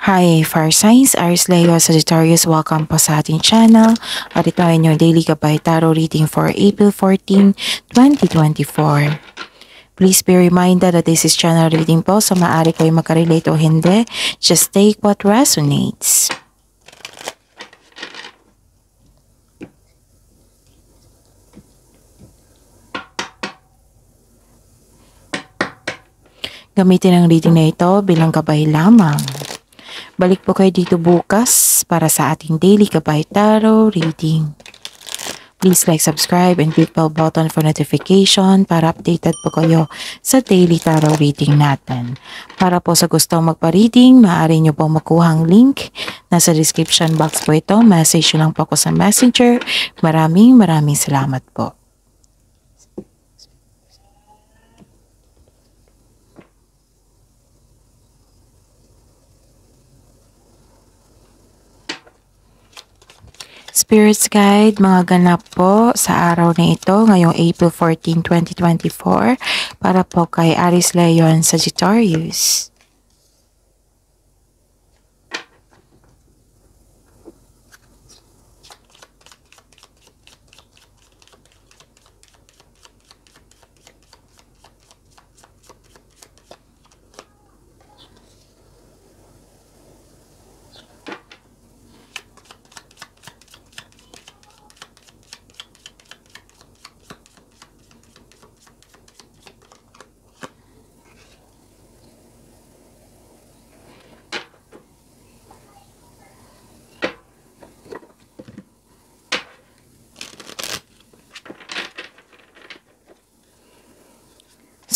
Hi, Fire Signs, Aries Leo, Sagittarius, welcome po sa ating channel at ito ay inyong daily gabay tarot reading for April 14, 2024. Please be reminded that this is channel reading po so maaari kayo makarelate o hindi. Just take what resonates. Gamitin ang reading na ito bilang gabay lamang. Balik po kayo dito bukas para sa ating daily Kabay Tarot reading. Please like, subscribe, and click bell button for notification para updated po kayo sa daily tarot reading natin. Para po sa gusto magpa-reading, maaari nyo po makuha ang link. Nasa description box po ito. Message nyo lang po ako sa messenger. Maraming maraming salamat po. Spirits Guide, mga ganap po sa araw na ito, ngayong April 14, 2024, para po kay Aris Leon Sagittarius.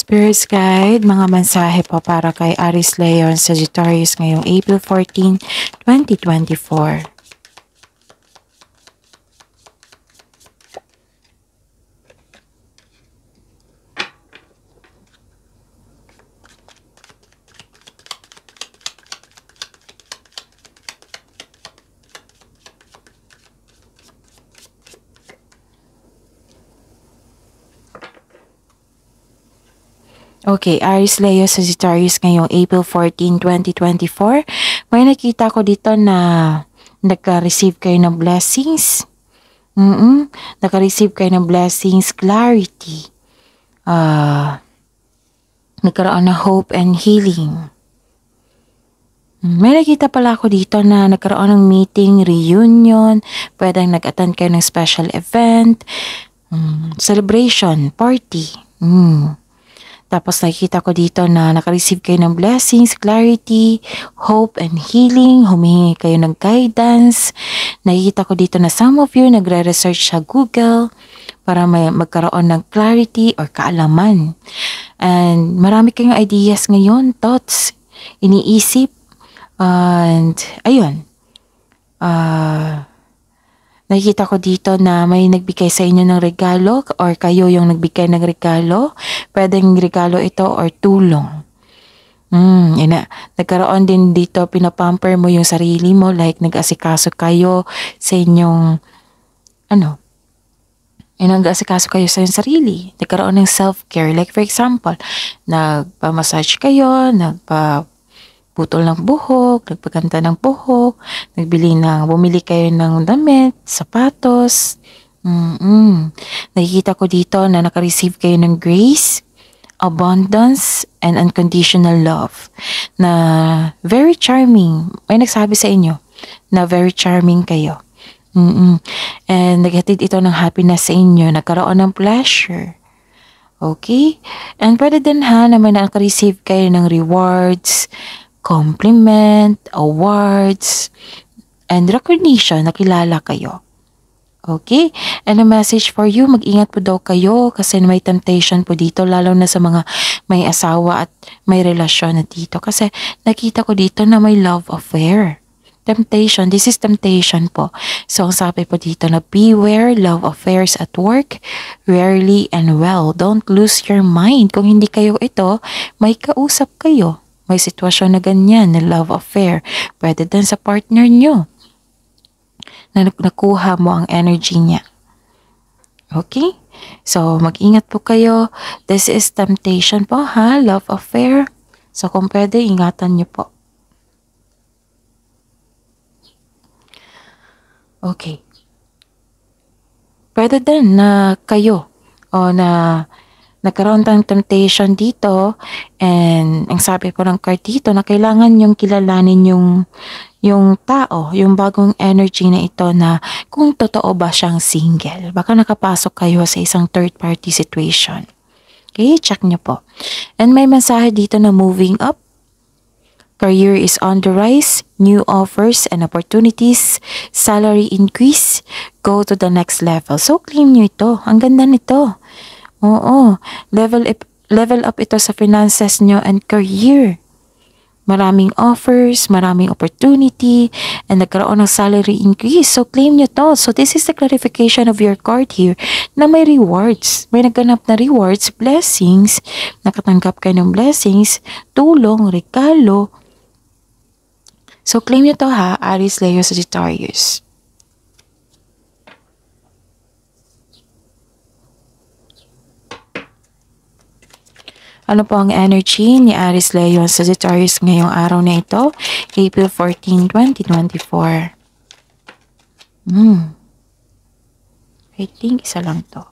Spirit's Guide, mga mensahe po para kay Aris Leon Sagittarius ngayong April 14, 2024. Okay, Aries, Leo, Sagittarius ngayong April 14, 2024. May nakita ko dito na nagka-receive kayo ng blessings. Mm -mm, nagka-receive kayo ng blessings, clarity. Uh, nagkaroon na hope and healing. May nakita pala ako dito na nagkaroon ng meeting, reunion, pwedeng nag-attend kayo ng special event, mm, celebration, party. Mm. Tapos nakikita ko dito na nakareceive kayo ng blessings, clarity, hope, and healing. humingi kayo ng guidance. Nakikita ko dito na some of you nagre-research sa Google para may magkaroon ng clarity or kaalaman. And marami kayong ideas ngayon, thoughts, iniisip. And ayun. Ah... Uh, Nakikita ko dito na may nagbigay sa inyo ng regalo or kayo yung nagbigay ng regalo. Pwedeng regalo ito or tulong. Mm, ina. Nagkaroon din dito, pinapamper mo yung sarili mo, like nag-asikaso kayo sa inyong, ano, yun nag-asikaso kayo sa inyong sarili. Nagkaroon ng self-care. Like for example, nagpa-massage kayo, nagpa- putol ng buhok, nagpaganda ng buhok, nagbili ng, bumili kayo ng damit, sapatos. Mm-mm. Nakikita ko dito na nakareceive kayo ng grace, abundance, and unconditional love na very charming. May nagsabi sa inyo na very charming kayo. Mm-mm. And naghatid ito ng happiness sa inyo. Nagkaroon ng pleasure. Okay? And pwede din ha na may nakareceive kayo ng rewards, compliment, awards, and recognition na kilala kayo. Okay? And a message for you, mag-ingat po daw kayo kasi may temptation po dito, lalo na sa mga may asawa at may relasyon na dito. Kasi nakita ko dito na may love affair. Temptation, this is temptation po. So, ang sabi po dito na beware love affairs at work, rarely and well. Don't lose your mind. Kung hindi kayo ito, may kausap kayo. May sitwasyon na ganyan na love affair. Pwede din sa partner nyo na nakuha mo ang energy niya. Okay? So, mag-ingat po kayo. This is temptation po ha, love affair. So, kung pwede, ingatan niyo po. Okay. Pwede din na kayo o na nagkaroon ng temptation dito and ang sabi po ng card dito na kailangan yung kilalanin yung yung tao, yung bagong energy na ito na kung totoo ba siyang single. Baka nakapasok kayo sa isang third party situation. Okay, check nyo po. And may mensahe dito na moving up, career is on the rise, new offers and opportunities, salary increase, go to the next level. So, claim nyo ito. Ang ganda nito. Oo, level up, level up ito sa finances nyo and career. Maraming offers, maraming opportunity, and nagkaroon ng salary increase. So, claim nyo to. So, this is the clarification of your card here na may rewards. May naganap na rewards, blessings, nakatanggap kayo ng blessings, tulong, regalo. So, claim nyo to ha, Aries, Leo, Sagittarius. Ano po ang energy ni Aries Leon Sagittarius ngayong araw na ito? April 14, 2024. Hmm. I think isa lang to.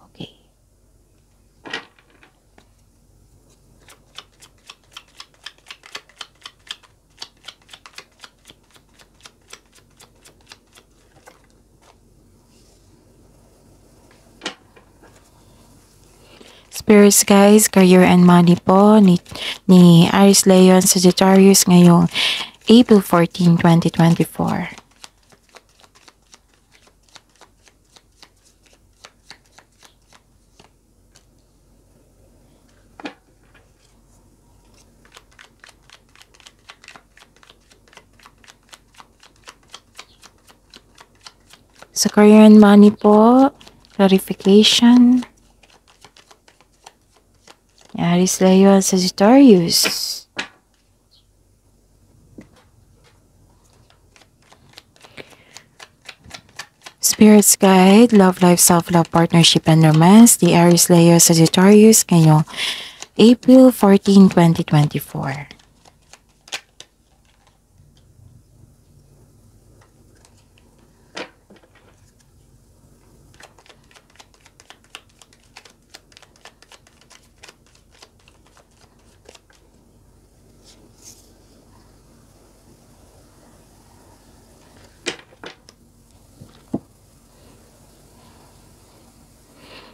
Affairs guys, Career and Money po ni, ni Aris Leon Sagittarius ngayong April 14, 2024. Sa so, career and money po, clarification. Aris Leo and Sagittarius. Spirit's Guide, Love Life, Self-Love, Partnership, and Romance, the Aries, Leo, Sagittarius, ngayong April 14, 2024.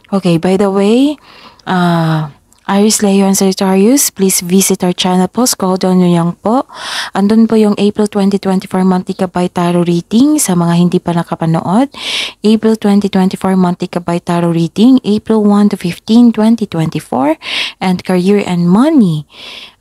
Okay, by the way, uh, Iris Leon Sagittarius, please visit our channel po, scroll down nyo po. Andun po yung April 2024 Monthly Kabay Tarot Reading sa mga hindi pa nakapanood. April 2024 Monthly Kabay Tarot Reading, April 1 to 15, 2024, and Career and Money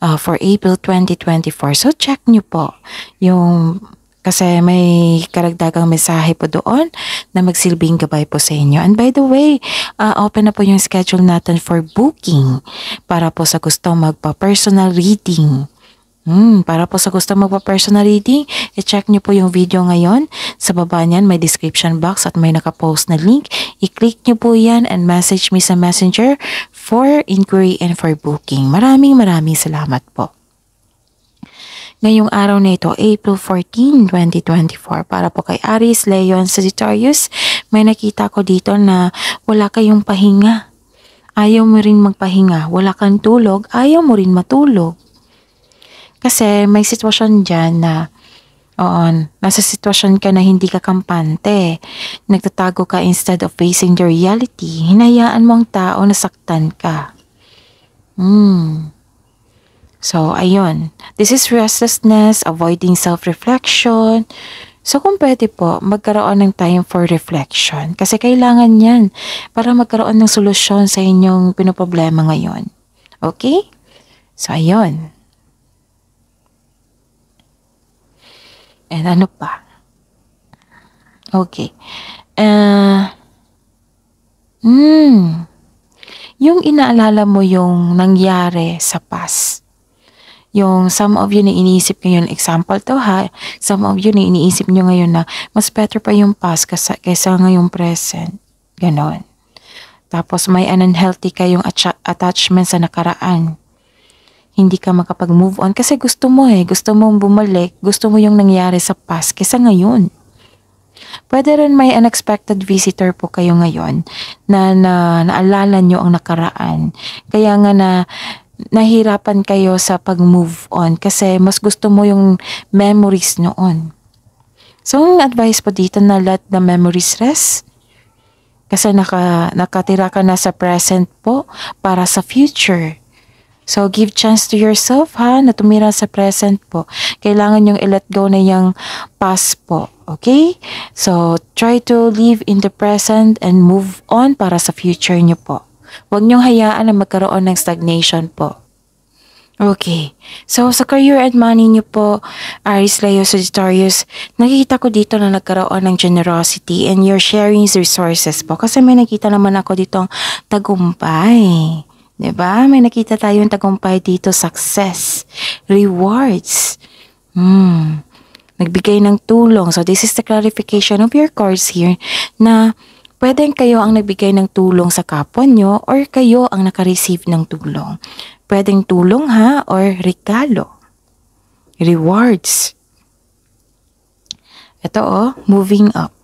uh, for April 2024. So check nyo po yung kasi may karagdagang mensahe po doon na magsilbing gabay po sa inyo. And by the way, uh, open na po yung schedule natin for booking para po sa gusto magpa-personal reading. Hmm, para po sa gusto magpa-personal reading, i-check nyo po yung video ngayon. Sa baba niyan, may description box at may nakapost na link. I-click nyo po yan and message me sa messenger for inquiry and for booking. Maraming maraming salamat po ngayong araw na ito, April 14, 2024. Para po kay Aries, Leo, and Sagittarius, may nakita ko dito na wala kayong pahinga. Ayaw mo rin magpahinga, wala kang tulog, ayaw mo rin matulog. Kasi may sitwasyon dyan na on nasa sitwasyon ka na hindi ka kampante. Nagtatago ka instead of facing the reality. Hinayaan mo ang tao na saktan ka. Hmm. So, ayun. This is restlessness, avoiding self-reflection. So, kung pwede po, magkaroon ng time for reflection. Kasi kailangan yan para magkaroon ng solusyon sa inyong pinoproblema ngayon. Okay? So, ayun. And ano pa? Okay. Uh, mm, yung inaalala mo yung nangyari sa past yung some of you na iniisip ngayon, example to ha, some of you na iniisip nyo ngayon na mas better pa yung past kaysa, kaysa ngayong present. Ganon. Tapos may unhealthy kayong attachment sa nakaraan. Hindi ka makapag-move on kasi gusto mo eh. Gusto mong bumalik. Gusto mo yung nangyari sa past kaysa ngayon. Pwede rin may unexpected visitor po kayo ngayon na, na naalala nyo ang nakaraan. Kaya nga na nahirapan kayo sa pag-move on kasi mas gusto mo yung memories noon. So, ang advice po dito na let the memories rest. Kasi naka, nakatira ka na sa present po para sa future. So, give chance to yourself ha na tumira sa present po. Kailangan yung i-let go na yung past po. Okay? So, try to live in the present and move on para sa future nyo po. Huwag niyong hayaan na magkaroon ng stagnation po. Okay. So, sa career and money niyo po, Aris Leo Sagittarius, nakikita ko dito na nagkaroon ng generosity and you're sharing resources po. Kasi may nakita naman ako ditong tagumpay. ba? Diba? May nakita tayong tagumpay dito, success, rewards. Hmm. Nagbigay ng tulong. So, this is the clarification of your cards here na Pwedeng kayo ang nagbigay ng tulong sa kapwa nyo or kayo ang nakareceive ng tulong. Pwedeng tulong ha or regalo. Rewards. Ito oh, moving up.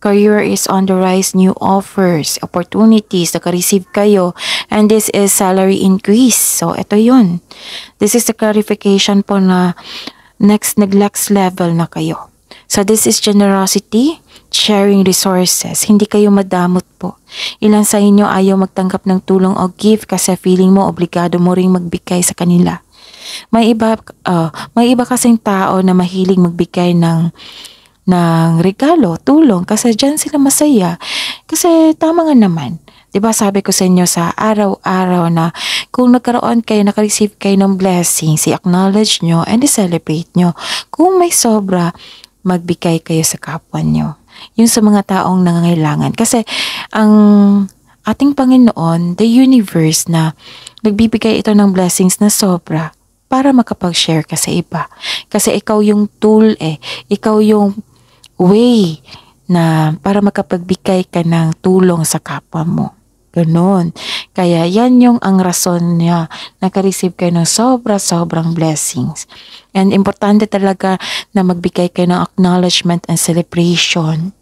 Career is on the rise, new offers, opportunities, naka-receive kayo. And this is salary increase. So, ito yun. This is the clarification po na next nag-lux level na kayo. So this is generosity, sharing resources. Hindi kayo madamot po. Ilan sa inyo ayaw magtanggap ng tulong o gift kasi feeling mo obligado mo ring magbigay sa kanila. May iba uh, may iba kasing tao na mahilig magbigay ng ng regalo, tulong kasi diyan sila masaya. Kasi tama nga naman. 'Di ba sabi ko sa inyo sa araw-araw na kung nagkaroon kayo, nakareceive kayo ng blessing, si acknowledge nyo and celebrate nyo. Kung may sobra, magbigay kayo sa kapwa nyo. Yung sa mga taong nangangailangan. Kasi ang ating Panginoon, the universe na nagbibigay ito ng blessings na sobra para makapag-share ka sa iba. Kasi ikaw yung tool eh. Ikaw yung way na para makapagbigay ka ng tulong sa kapwa mo. Ganon. Kaya yan yung ang rason niya. Nakareceive kayo ng sobra-sobrang blessings. And importante talaga na magbigay kayo ng acknowledgement and celebration.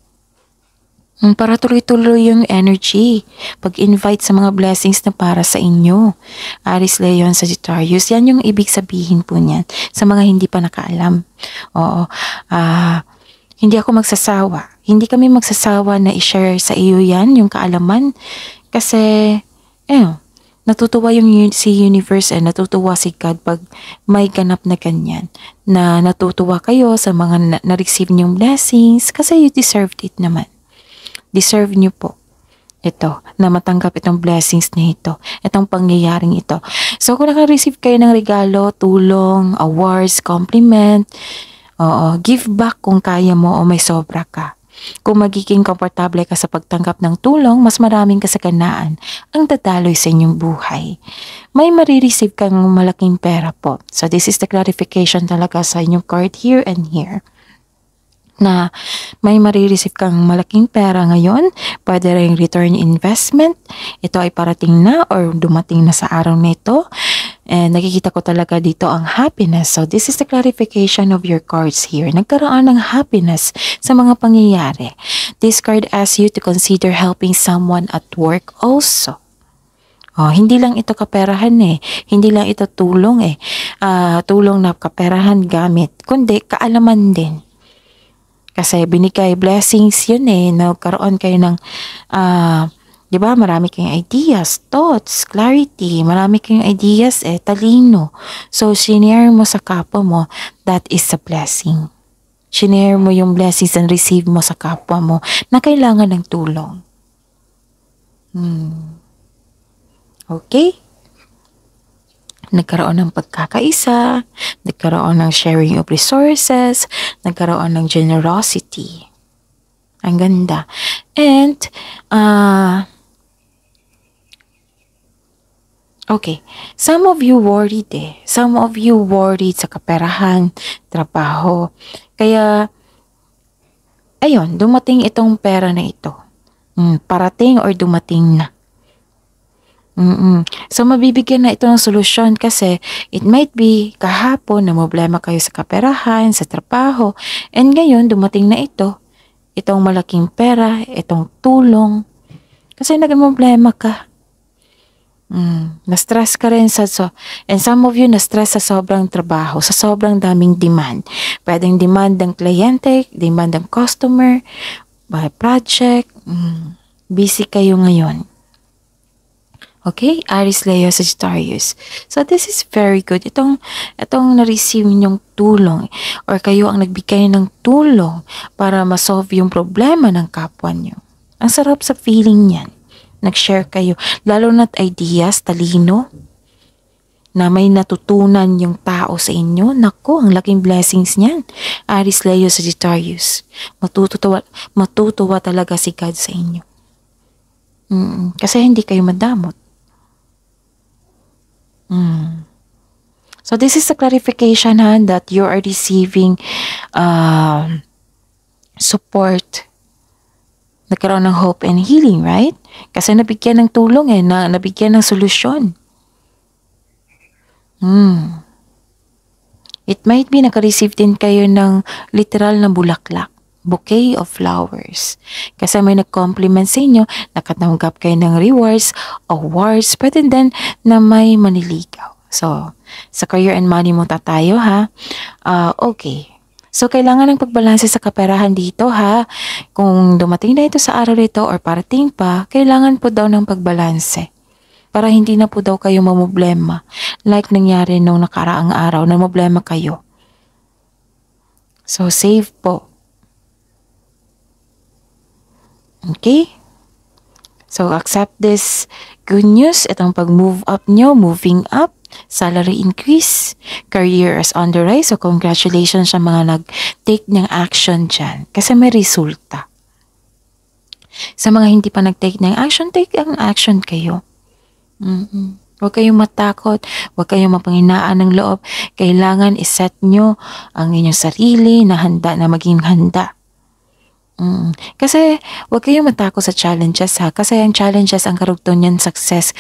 Hmm, para tuloy-tuloy yung energy. Pag-invite sa mga blessings na para sa inyo. Aris Leon Sagittarius. Yan yung ibig sabihin po niyan sa mga hindi pa nakaalam. Oo. Ah... Uh, hindi ako magsasawa. Hindi kami magsasawa na i-share sa iyo yan, yung kaalaman, kasi, eh, natutuwa yung si universe and eh, natutuwa si God pag may ganap na ganyan. Na natutuwa kayo sa mga na- na-receive niyong blessings kasi you deserved it naman. Deserve niyo po ito, na matanggap itong blessings na ito, itong pangyayaring ito. So, kung naka-receive kayo ng regalo, tulong, awards, compliment, oo, give back kung kaya mo o may sobra ka. Kung magiging komportable ka sa pagtanggap ng tulong, mas maraming kasaganaan ang tataloy sa inyong buhay. May marireceive kang malaking pera po. So this is the clarification talaga sa inyong card here and here na may marireceive kang malaking pera ngayon, pwede rin return investment. Ito ay parating na or dumating na sa araw na ito. And nakikita ko talaga dito ang happiness. So this is the clarification of your cards here. Nagkaroon ng happiness sa mga pangyayari. This card asks you to consider helping someone at work also. Oh, hindi lang ito kaperahan eh. Hindi lang ito tulong eh. Uh, tulong na kaperahan gamit. Kundi kaalaman din. Kasi binigay blessings yun eh. Nagkaroon kayo ng uh, 'di ba? Marami kayong ideas, thoughts, clarity, marami kayong ideas eh talino. So share mo sa kapwa mo, that is a blessing. Share mo yung blessings and receive mo sa kapwa mo na kailangan ng tulong. Hmm. Okay? Nagkaroon ng pagkakaisa, nagkaroon ng sharing of resources, nagkaroon ng generosity. Ang ganda. And, ah, uh, Okay, some of you worried eh. Some of you worried sa kaperahan, trabaho. Kaya, ayun, dumating itong pera na ito. Mm, parating or dumating na. Mm-mm. So, mabibigyan na ito ng solusyon kasi it might be kahapon na problema kayo sa kaperahan, sa trabaho, and ngayon dumating na ito. Itong malaking pera, itong tulong. Kasi naging problema ka. Mm, na-stress ka rin sa so and some of you na-stress sa sobrang trabaho, sa sobrang daming demand. Pwedeng demand ng kliyente, demand ng customer, by project. Mm, busy kayo ngayon. Okay? Aris Leo Sagittarius. So this is very good. Itong itong na-receive ninyong tulong or kayo ang nagbigay ng tulong para ma-solve yung problema ng kapwa niyo. Ang sarap sa feeling niyan nag-share kayo. Lalo na't ideas, talino, na may natutunan yung tao sa inyo. Nako, ang laking blessings niyan. Aris Leo Sagittarius. Matutuwa, matutuwa talaga si God sa inyo. Mm, -mm. kasi hindi kayo madamot. Mm. So this is a clarification ha, that you are receiving uh, support nagkaroon ng hope and healing, right? Kasi nabigyan ng tulong eh, na, nabigyan ng solusyon. Hmm. It might be naka-receive din kayo ng literal na bulaklak, bouquet of flowers. Kasi may nag-compliment sa inyo, nakatanggap kayo ng rewards, awards, pwede din na may maniligaw. So, sa career and money mo tatayo ha. Uh, okay. So, kailangan ng pagbalanse sa kaperahan dito ha. Kung dumating na ito sa araw nito or parating pa, kailangan po daw ng pagbalanse para hindi na po daw kayo mamoblema like nangyari nung nakaraang araw na problema kayo. So, save po. Okay? So, accept this good news, itong pag-move up nyo, moving up salary increase, career is on the rise. So, congratulations sa mga nag-take ng action dyan. Kasi may resulta. Sa mga hindi pa nag-take ng action, take ang action kayo. Mm-hmm. Huwag kayong matakot, huwag kayong mapanghinaan ng loob. Kailangan iset nyo ang inyong sarili na handa na maging handa. Mm. Kasi huwag kayong matakot sa challenges ha. Kasi ang challenges ang karugtong niyan success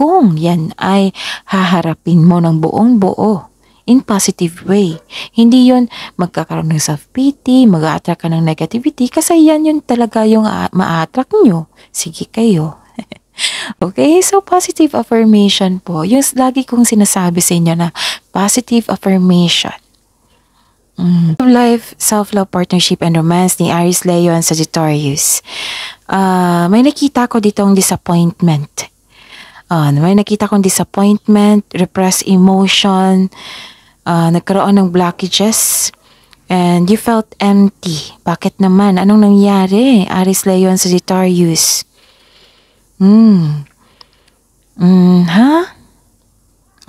kung yan ay haharapin mo ng buong buo in positive way. Hindi yon magkakaroon ng self-pity, mag-attract ka ng negativity, kasi yan yun talaga yung ma-attract nyo. Sige kayo. okay, so positive affirmation po. Yung lagi kong sinasabi sa inyo na positive affirmation. Mm. Life, self-love, partnership, and romance ni Aries Leo and Sagittarius. Uh, may nakita ko ditong disappointment Uh, may nakita kong disappointment, repressed emotion, uh, nagkaroon ng blockages, and you felt empty. Bakit naman? Anong nangyari? Aris Leon Sagittarius. Hmm. Hmm, ha? Huh?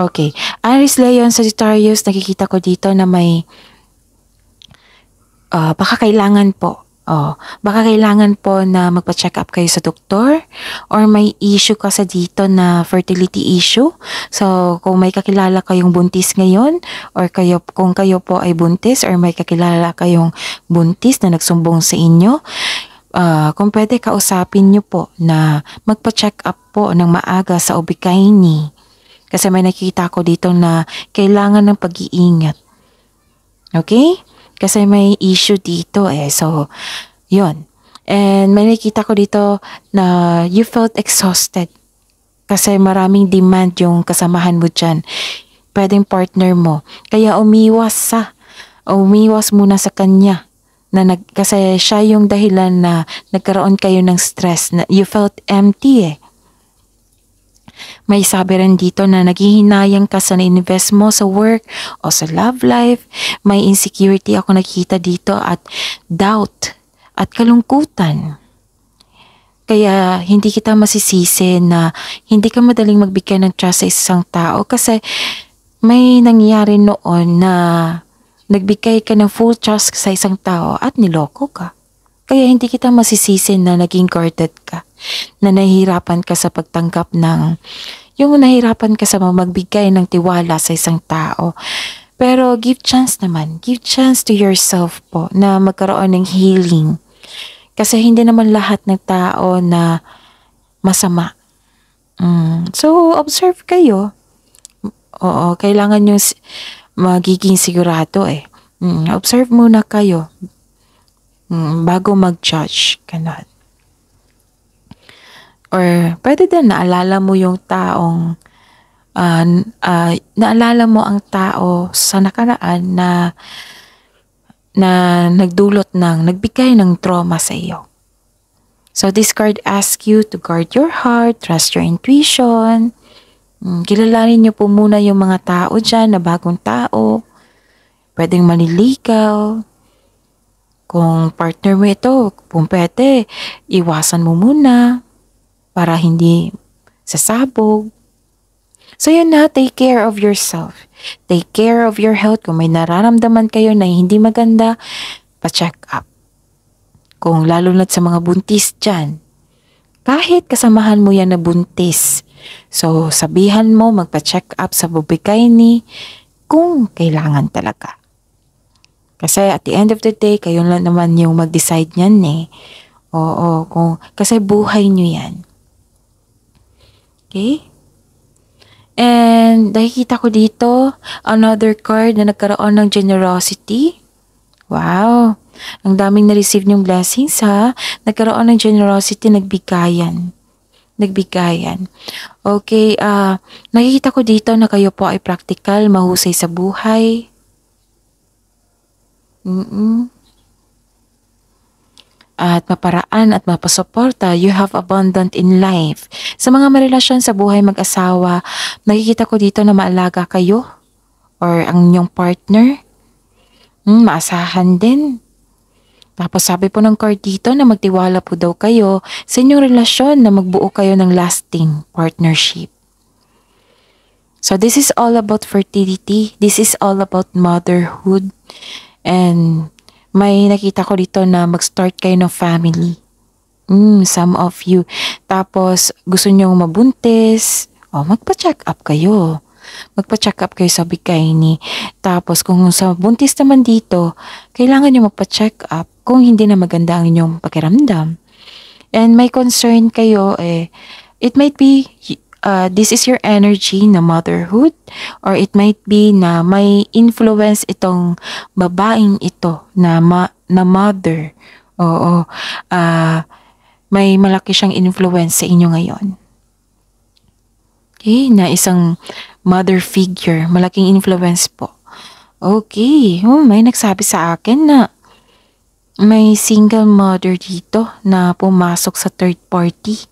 Okay. Aris Leon Sagittarius, nakikita ko dito na may uh, baka kailangan po Oh, baka kailangan po na magpa-check up kayo sa doktor or may issue ka sa dito na fertility issue. So, kung may kakilala kayong buntis ngayon or kayo kung kayo po ay buntis or may kakilala kayong buntis na nagsumbong sa inyo, uh, kung pwede kausapin niyo po na magpa-check up po ng maaga sa obikaini. Kasi may nakikita ko dito na kailangan ng pag-iingat. Okay? Kasi may issue dito eh. So, yon And may nakita ko dito na you felt exhausted. Kasi maraming demand yung kasamahan mo dyan. Pwedeng partner mo. Kaya umiwas sa, umiwas muna sa kanya na nag, kasi siya yung dahilan na nagkaroon kayo ng stress na you felt empty eh. May sabi rin dito na naghihinayang ka sa na-invest mo sa work o sa love life. May insecurity ako nakikita dito at doubt at kalungkutan. Kaya hindi kita masisisi na hindi ka madaling magbigay ng trust sa isang tao kasi may nangyari noon na nagbigay ka ng full trust sa isang tao at niloko ka. Kaya hindi kita masisisi na naging guarded ka na nahihirapan ka sa pagtanggap ng yung nahirapan ka sa magbigay ng tiwala sa isang tao. Pero give chance naman. Give chance to yourself po na magkaroon ng healing. Kasi hindi naman lahat ng tao na masama. Mm. So, observe kayo. Oo, kailangan yung magiging sigurado eh. Mm, observe muna kayo mm, bago mag-judge. Ganon. Or pwede din naalala mo yung taong uh, uh, naalala mo ang tao sa nakaraan na na nagdulot ng, nagbigay ng trauma sa iyo. So this card asks you to guard your heart, trust your intuition, hmm, kilalanin niyo po muna yung mga tao dyan na bagong tao, pwedeng maniligaw, kung partner mo ito, kung pwede, iwasan mo muna, para hindi sasabog. So yun na, take care of yourself. Take care of your health. Kung may nararamdaman kayo na hindi maganda, pa-check up. Kung lalo na sa mga buntis dyan, kahit kasamahan mo yan na buntis, so sabihan mo magpa-check up sa bubikay ni kung kailangan talaga. Kasi at the end of the day, kayo lang naman yung mag-decide niyan eh. Oo, kung, kasi buhay niyo yan. Okay? And nakikita ko dito another card na nagkaroon ng generosity. Wow! Ang daming na-receive niyong blessings ha. Nagkaroon ng generosity, nagbigayan. Nagbigayan. Okay, uh, nakikita ko dito na kayo po ay practical, mahusay sa buhay. Mm-mm at maparaan at mapasuporta, you have abundant in life. Sa mga marelasyon sa buhay mag-asawa, nakikita ko dito na maalaga kayo or ang inyong partner. Hmm, maasahan din. Tapos sabi po ng card dito na magtiwala po daw kayo sa inyong relasyon na magbuo kayo ng lasting partnership. So this is all about fertility. This is all about motherhood. And may nakita ko dito na mag-start kayo ng family. Mm, some of you. Tapos, gusto nyong mabuntis. O, oh, magpa-check up kayo. Magpa-check up kayo sa bikini. Tapos, kung sa buntis naman dito, kailangan nyo magpa-check up kung hindi na maganda ang inyong pakiramdam. And may concern kayo, eh, it might be uh, this is your energy na motherhood or it might be na may influence itong babaeng ito na, ma- na mother. Oo. Uh, may malaki siyang influence sa inyo ngayon. Okay, na isang mother figure. Malaking influence po. Okay, oh, may nagsabi sa akin na may single mother dito na pumasok sa third party.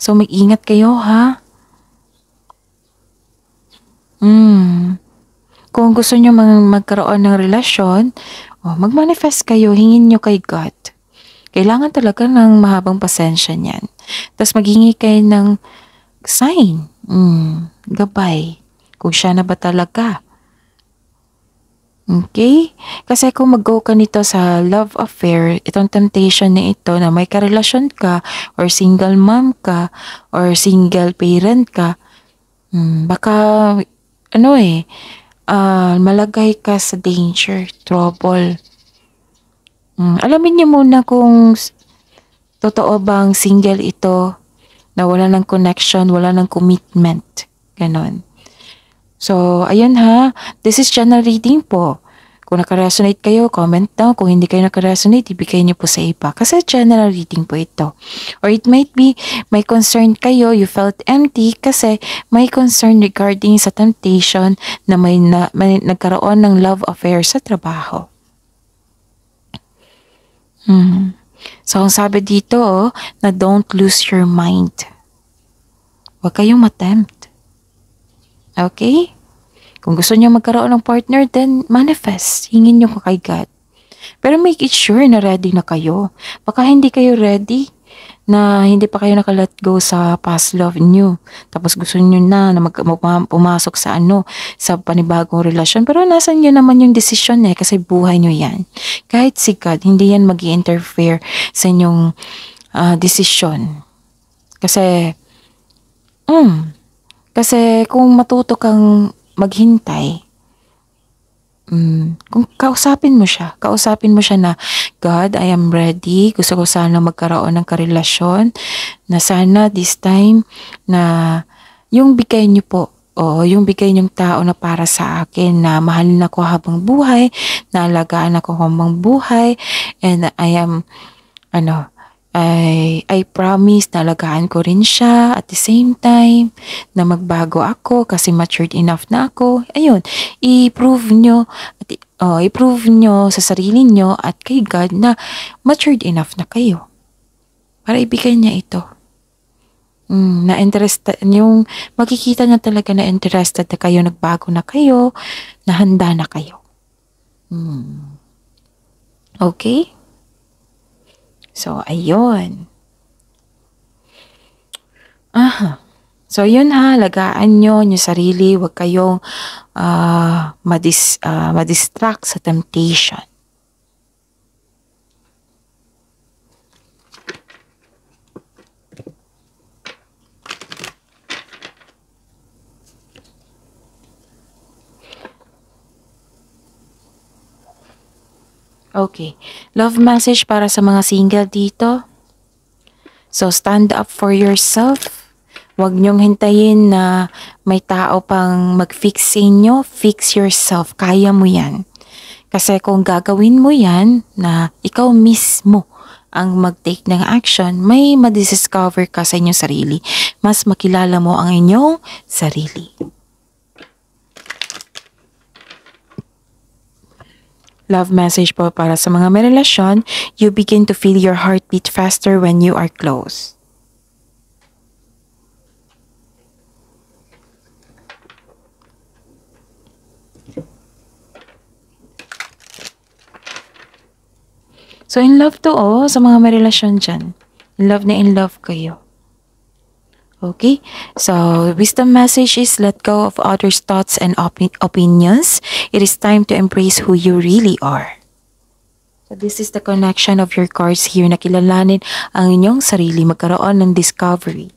So, mag-ingat kayo, ha? Hmm. Kung gusto nyo mag magkaroon ng relasyon, oh, mag-manifest kayo, hingin nyo kay God. Kailangan talaga ng mahabang pasensya niyan. Tapos maghingi kayo ng sign, Hmm. gabay, kung siya na ba talaga Okay? Kasi kung mag-go ka nito sa love affair, itong temptation na ito na may karelasyon ka, or single mom ka, or single parent ka, hmm, baka, ano eh, uh, malagay ka sa danger, trouble. Hmm, alamin niyo muna kung totoo bang single ito, na wala ng connection, wala ng commitment. Ganon. So, ayan ha. This is general reading po. Kung nakaresonate kayo, comment down. Kung hindi kayo nakaresonate, ibigay niyo po sa iba. Kasi general reading po ito. Or it might be, may concern kayo, you felt empty kasi may concern regarding sa temptation na may, na, may nagkaroon ng love affair sa trabaho. Hmm. So, ang sabi dito, oh, na don't lose your mind. Huwag kayong matempt. Okay? Kung gusto niyo magkaroon ng partner, then manifest. Hingin niyo kay God. Pero make it sure na ready na kayo. Baka hindi kayo ready na hindi pa kayo naka-let go sa past love nyo. Tapos gusto nyo na na mag, pumasok sa ano, sa panibagong relasyon. Pero nasan yun naman yung desisyon eh kasi buhay nyo yan. Kahit si God, hindi yan mag interfere sa inyong uh, ah, decision. Kasi, um, mm, kasi kung matuto kang maghintay, Mm. Kung kausapin mo siya, kausapin mo siya na, God, I am ready. Gusto ko sana magkaroon ng karelasyon na sana this time na yung bigay niyo po o yung bigay niyong tao na para sa akin na mahalin ako habang buhay, na alagaan ako habang buhay, and I am, ano, ay I promise na alagaan ko rin siya at the same time na magbago ako kasi matured enough na ako. Ayun, i-prove nyo at uh, i-prove nyo sa sarili nyo at kay God na matured enough na kayo para ibigay niya ito. Mm, na interested yung makikita niya talaga na interested na kayo, nagbago na kayo, na handa na kayo. Mm. Okay? So, ayun. Aha. So, yun ha, lagaan nyo yung sarili. Huwag kayong uh, madis, uh, madistract sa temptation. Okay. Love message para sa mga single dito. So, stand up for yourself. Huwag niyong hintayin na may tao pang mag-fix sa inyo. Fix yourself. Kaya mo yan. Kasi kung gagawin mo yan na ikaw mismo ang mag-take ng action, may madiscover ka sa inyong sarili. Mas makilala mo ang inyong sarili. Love message po para sa mga may relasyon, you begin to feel your heartbeat faster when you are close. So in love to all, sa mga may relasyon dyan. In love na in love kayo. Okay, so wisdom message is let go of others' thoughts and op opinions. It is time to embrace who you really are. So this is the connection of your cards here. Nakilalanin ang inyong sarili. Magkaroon ng discovery.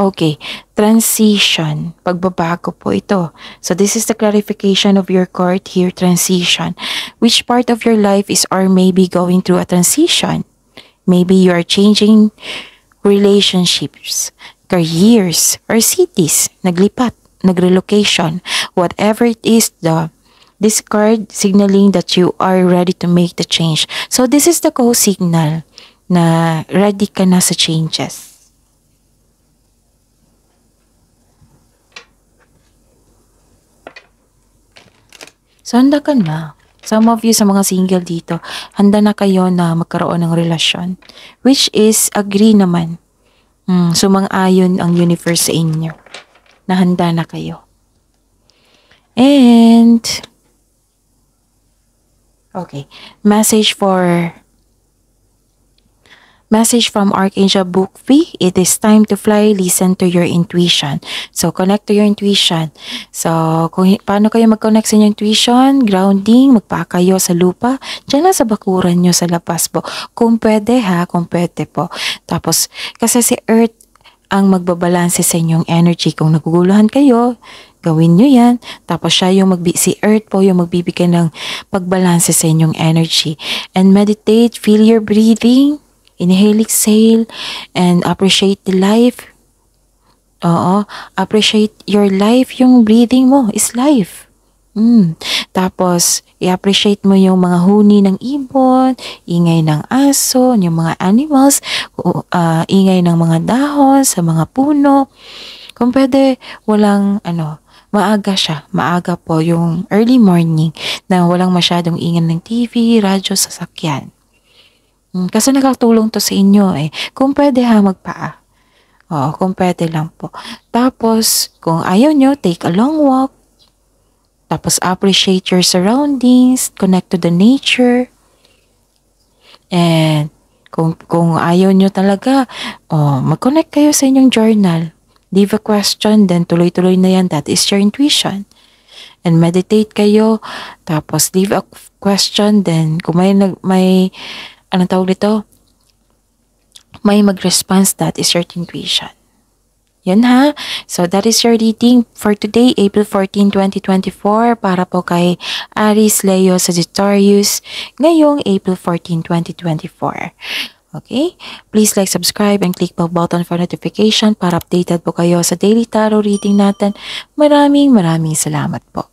Okay, transition. Pagbabago po ito. So this is the clarification of your card here, transition. Which part of your life is or maybe going through a transition? Maybe you are changing relationships, careers, or cities. Naglipat, nagrelocation. Whatever it is, the this card signaling that you are ready to make the change. So this is the co-signal na ready ka na sa changes. So handa ka na. Some of you sa mga single dito, handa na kayo na magkaroon ng relasyon. Which is, agree naman. Mm, sumang-ayon ang universe sa inyo. Na handa na kayo. And, okay, message for Message from Archangel Book V, it is time to fly, listen to your intuition. So, connect to your intuition. So, kung, paano kayo mag-connect sa inyong intuition? Grounding, magpaa kayo sa lupa, Diyan lang sa bakuran nyo sa labas po. Kung pwede ha, kung pwede po. Tapos, kasi si Earth ang magbabalanse sa inyong energy. Kung naguguluhan kayo, gawin nyo yan. Tapos siya yung magbi si earth po yung magbibigay ng pagbalanse sa inyong energy. And meditate, feel your breathing. Inhale, exhale, and appreciate the life. Oo, appreciate your life. Yung breathing mo is life. Mm. Tapos, i-appreciate mo yung mga huni ng ibon, ingay ng aso, yung mga animals, uh, ingay ng mga dahon, sa mga puno. Kung pwede, walang, ano, maaga siya. Maaga po yung early morning na walang masyadong ingay ng TV, radyo, sasakyan. Mm, kasi nakatulong to sa inyo eh. Kung pwede ha, magpaa. Oo, kung pwede lang po. Tapos, kung ayaw nyo, take a long walk. Tapos, appreciate your surroundings. Connect to the nature. And, kung, kung ayaw nyo talaga, oh, mag-connect kayo sa inyong journal. Leave a question, then tuloy-tuloy na yan. That is your intuition. And meditate kayo. Tapos, leave a question, then kung may, may anong tawag dito? May mag-response that is your intuition. Yun ha. So, that is your reading for today, April 14, 2024 para po kay Aries, Leo, Sagittarius ngayong April 14, 2024. Okay? Please like, subscribe, and click the button for notification para updated po kayo sa daily tarot reading natin. Maraming maraming salamat po.